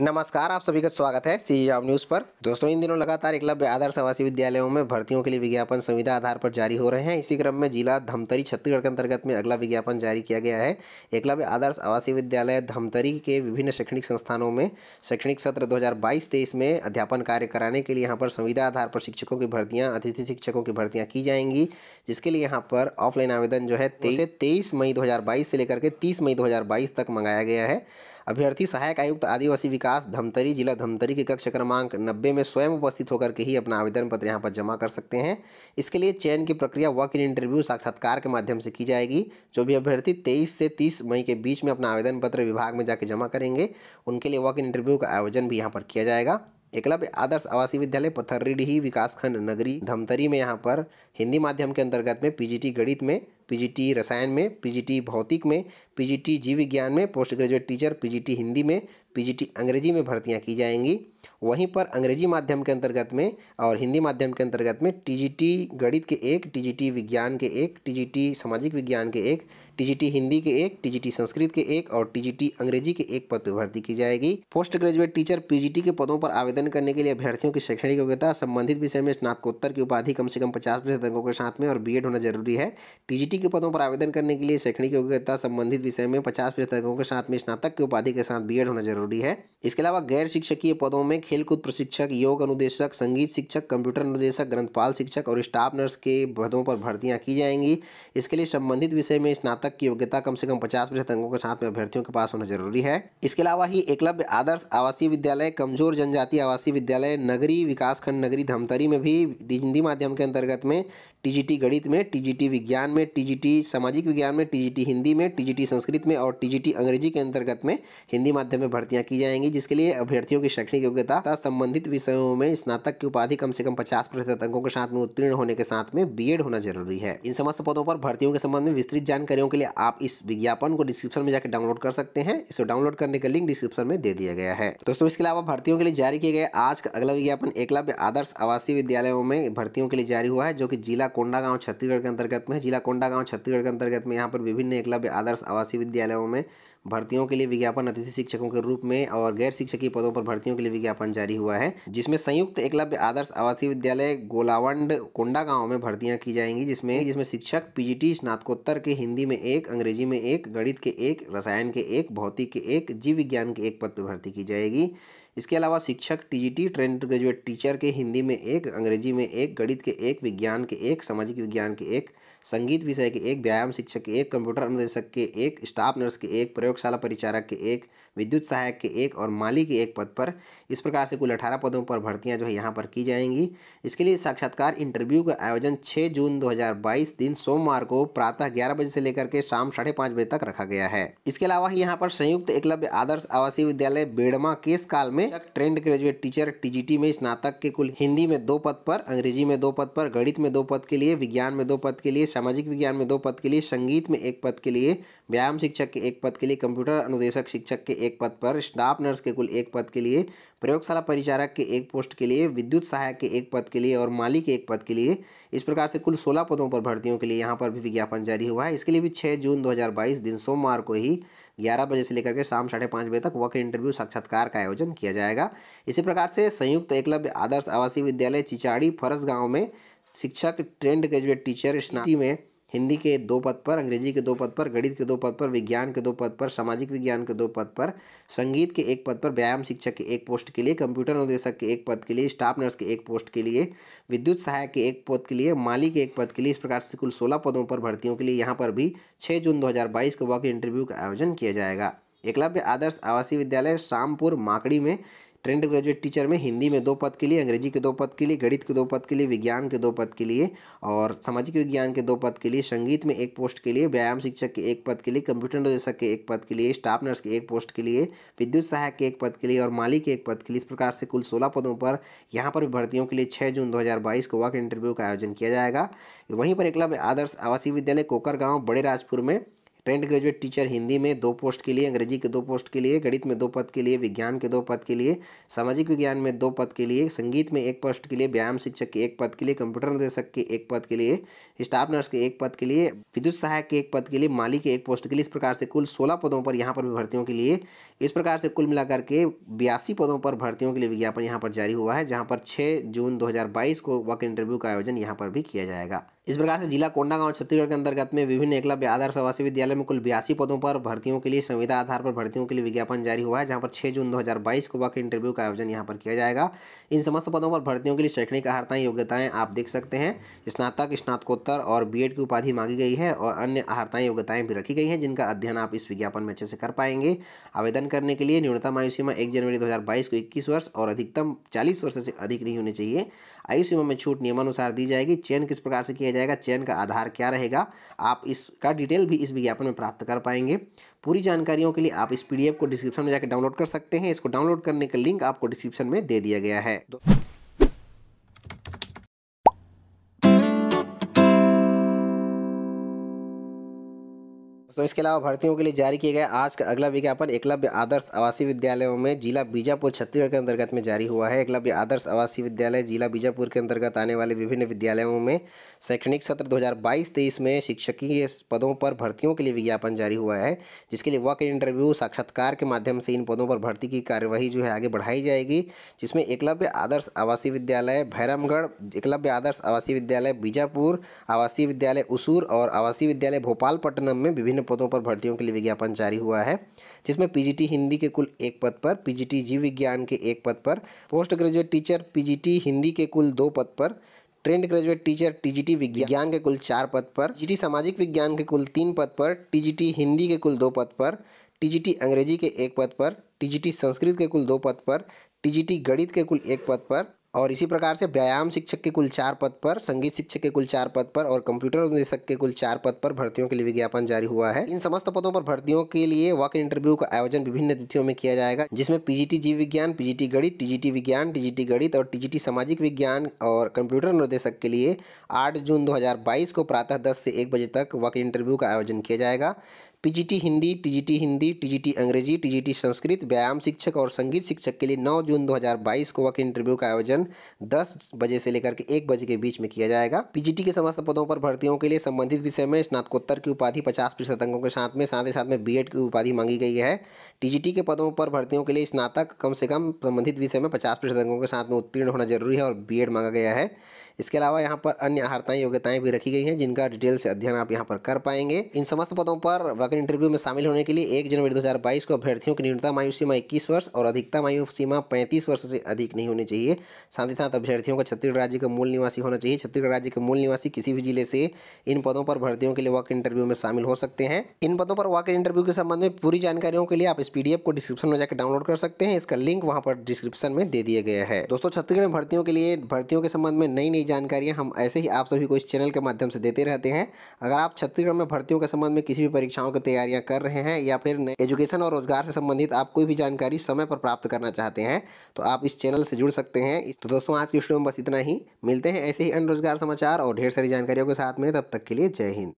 नमस्कार आप सभी का स्वागत है सी जॉब न्यूज़ पर दोस्तों इन दिनों लगातार एकलव्य आदर्श आवासीय विद्यालयों में भर्तियों के लिए विज्ञापन संविदा आधार पर जारी हो रहे हैं इसी क्रम में जिला धमतरी छत्तीसगढ़ के अंतर्गत में अगला विज्ञापन जारी किया गया है एकलव्य आदर्श आवासीय विद्यालय धमतरी के विभिन्न शैक्षणिक संस्थानों में शैक्षणिक सत्र दो हज़ार में अध्यापन कार्य कराने के लिए यहाँ पर संविदा आधार पर शिक्षकों की भर्तियाँ अतिथि शिक्षकों की भर्तियाँ की जाएंगी जिसके लिए यहाँ पर ऑफलाइन आवेदन जो है तेईस मई दो से लेकर के तीस मई दो तक मंगाया गया है अभ्यर्थी सहायक आयुक्त आदिवासी विकास धमतरी जिला धमतरी के कक्ष क्रमांक नब्बे में स्वयं उपस्थित होकर के ही अपना आवेदन पत्र यहाँ पर जमा कर सकते हैं इसके लिए चयन की प्रक्रिया वॉक इन इंटरव्यू साक्षात्कार के माध्यम से की जाएगी जो भी अभ्यर्थी तेईस से तीस मई के बीच में अपना आवेदन पत्र विभाग में जाके जमा करेंगे उनके लिए वॉक इन इंटरव्यू का आयोजन भी यहाँ पर किया जाएगा एकलव्य आदर्श आवासीय विद्यालय पथर्रीडीही विकासखंड नगरी धमतरी में यहाँ पर हिंदी माध्यम के अंतर्गत में पीजीटी गणित में पीजीटी रसायन में पीजीटी भौतिक में पीजीटी जीव विज्ञान में post graduate teacher PGT Hindi में पीजीटी अंग्रेजी में भर्तियां की जाएंगी वहीं पर अंग्रेजी माध्यम के अंतर्गत में और हिंदी माध्यम के अंतर्गत में टीजीटी गणित के एक टीजीटी विज्ञान के एक टीजीटी सामाजिक विज्ञान के एक टीजीटी हिंदी के एक टीजीटी संस्कृत के एक और टीजीटी अंग्रेजी के एक पद पर भर्ती की जाएगी पोस्ट ग्रेजुएट टीचर पीजीटी के पदों पर आवेदन करने के लिए अभ्यर्थियों की शैक्षणिक योग्यता संबंधित विषय में स्नातकोत्तर की उपाधि कम से कम पचास प्रतिशत अंकों के साथ में और बी होना जरूरी है टी डीयूटी के पदों पर आवेदन करने के लिए शैक्षणिक योग्यता संबंधित विषय में पचास प्रतिशतों के साथ में स्नातक की उपाधि के साथ बीएड होना जरूरी है इसके अलावा गैर शिक्षकीय पदों में खेलकूद प्रशिक्षक योग अनुदेशक संगीत शिक्षक कंप्यूटर अनुदेशक ग्रंथपाल शिक्षक और स्टाफ नर्स के पदों पर भर्तियाँ की जाएंगी इसके लिए संबंधित विषय में स्नातक की योग्यता कम से कम पचास प्रतिशत अंकों के साथ में अभ्यर्थियों के पास होना जरूरी है इसके अलावा ही एकलव्य आदर्श आवासीय विद्यालय कमजोर जनजाति आवासीय विद्यालय नगरी विकासखंड नगरी धमतरी में भी हिंदी माध्यम के अंतर्गत में टीजीटी गणित में टीजीटी विज्ञान में टीजीटी सामाजिक विज्ञान में टीजीटी हिंदी में टीजीटी संस्कृत में और टीजीटी अंग्रेजी के अंतर्गत में हिंदी माध्यम में भर्तियां की जाएंगी जिसके लिए अभ्यर्थियों की शैक्षणिक योग्यता तथा संबंधित विषयों में स्नातक की उपाधि कम से कम पचास प्रतिशत अंकों के साथ में उत्तीर्ण होने के साथ में बी होना जरूरी है इन समस्त पदों पर भर्तियों के संबंध में विस्तृत जानकारियों के लिए आप इस विज्ञापन को डिस्क्रिप्शन में जाकर डाउनलोड कर सकते हैं इसको डाउनलोड करने का लिंक डिस्क्रिप्शन में दे दिया गया है दोस्तों इसके अलावा भर्तियों के लिए जारी किए गए आज का अगला विज्ञापन एकलव्य आदर्श आवासीय विद्यालयों में भर्तियों के लिए जारी हुआ है जो कि जिला कोंडा गांव छत्तीसगढ़ के अंतर्गत में जिला कोंडा गांव छत्तीसगढ़ के अंतर्गत में यहाँ पर विभिन्न एकलव्य आदर्श आवासीय विद्यालयों में भर्तियों के लिए विज्ञापन अतिथि शिक्षकों के रूप में और गैर शिक्षकीय पदों पर भर्तियों के लिए विज्ञापन जारी हुआ है जिसमें संयुक्त एकलव्य आदर्श आवासीय विद्यालय गोलावंड कोंडा गांव में भर्तियां की जाएंगी जिसमें जिसमें शिक्षक पीजीटी स्नातकोत्तर के हिंदी में एक अंग्रेजी में एक गणित के एक रसायन के एक भौतिक के एक जीव विज्ञान के एक पद पर भर्ती की जाएगी इसके अलावा शिक्षक टीजीटी ट्रेंड ग्रेजुएट टीचर के हिंदी में एक अंग्रेजी में एक गणित के एक विज्ञान के एक सामाजिक विज्ञान के एक संगीत विषय के एक व्यायाम शिक्षक के एक कंप्यूटर अनुदेशक के एक स्टाफ नर्स के एक प्रयोगशाला परिचारक के एक विद्युत सहायक के एक और माली के एक पद पर इस प्रकार से कुल अठारह पदों पर भर्तियां जो है यहाँ पर की जाएंगी इसके लिए साक्षात्कार इंटरव्यू का आयोजन 6 जून 2022 दिन सोमवार को प्रातः ग्यारह बजे से लेकर के शाम साढ़े पाँच बजे तक रखा गया है इसके अलावा यहाँ पर संयुक्त एकलव्य आदर्श आवासीय विद्यालय बेड़मा केस काल में ट्रेंड ग्रेजुएट टीचर टी में स्नातक के कुल हिंदी में दो पद पर अंग्रेजी में दो पद पर गणित में दो पद के लिए विज्ञान में दो पद के लिए सामाजिक विज्ञान में दो पद के लिए संगीत में एक पद के लिए व्यायाम शिक्षक के एक पद के लिए कंप्यूटर अनुदेशक शिक्षक के एक पद पर स्टाफ नर्स के कुल एक पद के लिए प्रयोगशाला परिचारक के एक पोस्ट के लिए विद्युत सहायक के एक पद के लिए और माली के एक पद के लिए इस प्रकार से कुल सोलह पदों पर भर्तियों के लिए यहाँ पर भी विज्ञापन जारी हुआ है इसके लिए भी छः जून दो दिन सोमवार को ही ग्यारह बजे से लेकर के शाम साढ़े पाँच बजे तक वक इंटरव्यू साक्षात्कार का आयोजन किया जाएगा इसी प्रकार से संयुक्त एकलव्य आदर्श आवासीय विद्यालय चिचाड़ी फरस गाँव में शिक्षक ट्रेंड ग्रेजुएट टीचर स्नाती में हिंदी के दो पद पर अंग्रेजी के दो पद पर गणित के दो पद पर विज्ञान के दो पद पर सामाजिक विज्ञान के दो पद पर संगीत के एक पद पर व्यायाम शिक्षक के एक पोस्ट के लिए कंप्यूटर निदेशक के एक पद के लिए स्टाफ नर्स के एक पोस्ट के लिए विद्युत सहायक के एक पद के लिए माली के एक पद के लिए इस प्रकार से कुल सोलह पदों पर भर्तियों के लिए यहाँ पर भी छः जून दो को वॉक इंटरव्यू का आयोजन किया जाएगा एकलव्य आदर्श आवासीय विद्यालय शामपुर माकड़ी में ट्रेंड ग्रेजुएट टीचर में हिंदी में दो पद के लिए अंग्रेजी के दो पद के लिए गणित के दो पद के लिए विज्ञान के दो पद के लिए और सामाजिक विज्ञान के दो पद के लिए संगीत में एक पोस्ट के लिए व्यायाम शिक्षक के एक पद के लिए कंप्यूटर निदेशक के एक पद के लिए स्टाफ नर्स के एक पोस्ट के लिए विद्युत सहायक के एक पद के लिए और माली के एक पद के लिए इस प्रकार से कुल सोलह पदों पर यहाँ पर भर्तियों के लिए छः जून दो को वर्क इंटरव्यू का आयोजन किया जाएगा वहीं पर एकलव्य आदर्श आवासीय विद्यालय कोकर गाँव बड़े राजपुर में ट्रेंड ग्रेजुएट टीचर हिंदी में दो पोस्ट के लिए अंग्रेजी के दो पोस्ट के लिए गणित में दो पद के लिए विज्ञान के दो पद के लिए सामाजिक विज्ञान में दो पद के लिए संगीत में एक पोस्ट के लिए व्यायाम शिक्षक के एक पद के लिए कंप्यूटर निदेशक के एक पद के लिए स्टाफ नर्स के एक पद के लिए विद्युत सहायक के एक पद के लिए माली के एक पोस्ट के लिए इस प्रकार से कुल सोलह पदों पर यहाँ पर भी भर्तियों के लिए इस प्रकार से कुल मिलाकर के बयासी पदों पर भर्तियों के लिए विज्ञापन यहाँ पर जारी हुआ है जहाँ पर छः जून दो को वक इंटरव्यू का आयोजन यहाँ पर भी किया जाएगा इस प्रकार से जिला कोंडागांव छत्तीसगढ़ के अंतर्गत में विभिन्न एकलव्य आदर्श आवासीय विद्यालय में कुल बयासी पदों पर भर्तियों के लिए संविदा आधार पर भर्तियों के लिए विज्ञापन जारी हुआ है जहां पर 6 जून 2022 को वक्त इंटरव्यू का आयोजन यहां पर किया जाएगा इन समस्त पदों पर भर्तियों के लिए शैक्षणिक अहर्ताएँ योग्यताएँ आप देख सकते हैं स्नातक स्नातकोत्तर और बी की उपाधि मांगी गई है और अन्य अहर्ताएँ योग्यताएँ भी रखी गई हैं जिनका अध्ययन आप इस विज्ञापन में अच्छे से कर पाएंगे आवेदन करने के लिए न्यूनतम आयु सीमा एक जनवरी दो को इक्कीस वर्ष और अधिकतम चालीस वर्ष से अधिक नहीं होनी चाहिए आयु सीमा में छूट नियमानुसार दी जाएगी चयन किस प्रकार से किया जाएगा चयन का आधार क्या रहेगा आप इसका डिटेल भी इस विज्ञापन में प्राप्त कर पाएंगे पूरी जानकारियों के लिए आप इस पीडीएफ को डिस्क्रिप्शन में जाकर डाउनलोड कर सकते हैं इसको डाउनलोड करने का लिंक आपको डिस्क्रिप्शन में दे दिया गया है तो इसके अलावा भर्तियों के लिए जारी किए गए आज का अगला विज्ञापन एकलव्य आदर्श आवासीय विद्यालयों में जिला बीजापुर छत्तीसगढ़ के अंतर्गत में जारी हुआ है एकलव्य आदर्श आवासीय विद्यालय जिला बीजापुर के अंतर्गत आने वाले विभिन्न विद्यालयों में शैक्षणिक सत्र दो हजार में शिक्षकीय पदों पर भर्तियों के लिए विज्ञापन जारी हुआ है जिसके लिए वक इन इंटरव्यू साक्षात्कार के माध्यम से इन पदों पर भर्ती की कार्यवाही जो है आगे बढ़ाई जाएगी जिसमें एकलव्य आदर्श आवासीय विद्यालय भैरमगढ़ एकलव्य आदर्श आवासीय विद्यालय बीजापुर आवासीय विद्यालय उसूर और आवासीय विद्यालय भोपालपट्टनम में विभिन्न पदों पर भर्तियों के लिए विज्ञापन जारी हुआ है जिसमें पीजीटी हिंदी के कुल एक पद पर पीजीटी जीव विज्ञान के एक पद पर post graduate teacher PGT Hindi के कुल दो पद पर ट्रेंड ग्रेजुएट टीचर टीजीटी विज्ञान के कुल चार पद पर टीजीटी सामाजिक विज्ञान के कुल तीन पद पर टीजीटी हिंदी के कुल दो पद पर टीजीटी अंग्रेजी के एक पद पर टीजीटी संस्कृत के कुल दो पद पर टीजीटी गणित के कुल एक पद पर और इसी प्रकार से व्यायाम शिक्षक के कुल चार पद पर संगीत शिक्षक के कुल चार पद पर और कंप्यूटर निदेशक के कुल चार पद पर भर्तियों के लिए विज्ञापन जारी हुआ है इन समस्त पदों पर भर्तियों के लिए वॉक इंटरव्यू का आयोजन विभिन्न तिथियों में किया जाएगा जिसमें पीजीटी जीव विज्ञान पीजीटी गणित टीजीटी विज्ञान टीजीटी गणित और टीजीटी सामाजिक विज्ञान और कंप्यूटर निर्देशक के लिए आठ जून दो को प्रातः दस से एक बजे तक वॉक इंटरव्यू का आयोजन किया जाएगा PGT Hindi TGT Hindi TGT Angrezi TGT Sanskrit व्यायाम शिक्षक और संगीत शिक्षक के लिए 9 जून 2022 को वक इंटरव्यू का आयोजन 10 बजे से लेकर के एक बजे के बीच में किया जाएगा पीजीटी के समस्त पदों पर भर्तियों के लिए संबंधित विषय में स्नातकोत्तर की उपाधि पचास प्रतिशत अंकों के साथ में साथ ही साथ में बी की उपाधि मांगी गई है टी के पदों पर भर्तियों के लिए स्नातक कम से कम संबंधित विषय में पचास अंकों के साथ में उत्तीर्ण होना जरूरी है और बी मांगा गया है इसके अलावा यहाँ पर अन्य अर्ताएं योग्यताएं भी रखी गई हैं जिनका डिटेल से अध्ययन आप यहाँ पर कर पाएंगे इन समस्त पदों पर वैकेंट इंटरव्यू में शामिल होने के लिए एक जनवरी दो को अभ्यर्थियों की न्यूनतम आयु सीमा इक्कीस वर्ष और अधिकतम आयु सीमा पैंतीस वर्ष से अधिक नहीं होनी चाहिए साथ ही साथ अभ्यर्थियों का छत्तीसगढ़ राज्य का मूल निवासी होना चाहिए छत्तीसगढ़ राज्य के मूल निवासी किसी भी जिले से इन पदों पर भर्तियों के लिए वॉक इंटरव्यू में शामिल हो सकते हैं इन पदों पर वॉक इंटरव्यू के संबंध में पूरी जानकारियों के लिए आप इस पीडीएफ को डिस्क्रिप्शन में जाकर डाउनलोड कर सकते हैं इसका लिंक वहां पर डिस्क्रिप्शन में दे दिया गया है दोस्तों छत्तीसगढ़ में भर्तियों के लिए भर्तियों के संबंध में नई नई जानकारियाँ हम ऐसे ही आप सभी को इस चैनल के माध्यम से देते रहते हैं अगर आप छत्तीसगढ़ में भर्तियों के संबंध में किसी भी परीक्षाओं की तैयारियाँ कर रहे हैं या फिर एजुकेशन और रोजगार से संबंधित आप कोई भी जानकारी समय पर प्राप्त करना चाहते हैं तो आप इस चैनल से जुड़ सकते हैं तो दोस्तों आज की वीडियो में बस इतना ही मिलते हैं ऐसे ही अन्य रोजगार समाचार और ढेर सारी जानकारियों के साथ में तब तक के लिए जय हिंद